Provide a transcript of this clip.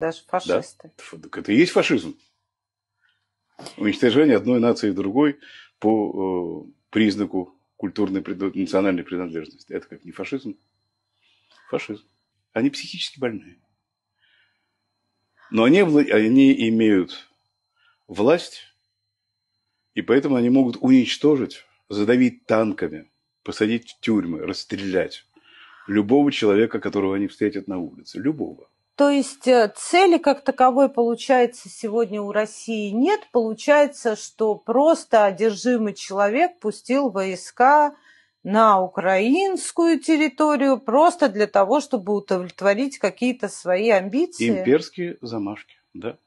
Даже фашисты. Да? Так это и есть фашизм. Уничтожение одной нации и другой по э, признаку культурной национальной принадлежности. Это как не фашизм? Фашизм. Они психически больные. Но они, они имеют власть, и поэтому они могут уничтожить, задавить танками, посадить в тюрьмы, расстрелять любого человека, которого они встретят на улице. Любого. То есть э, цели как таковой, получается, сегодня у России нет. Получается, что просто одержимый человек пустил войска на украинскую территорию просто для того, чтобы удовлетворить какие-то свои амбиции. Имперские замашки, да.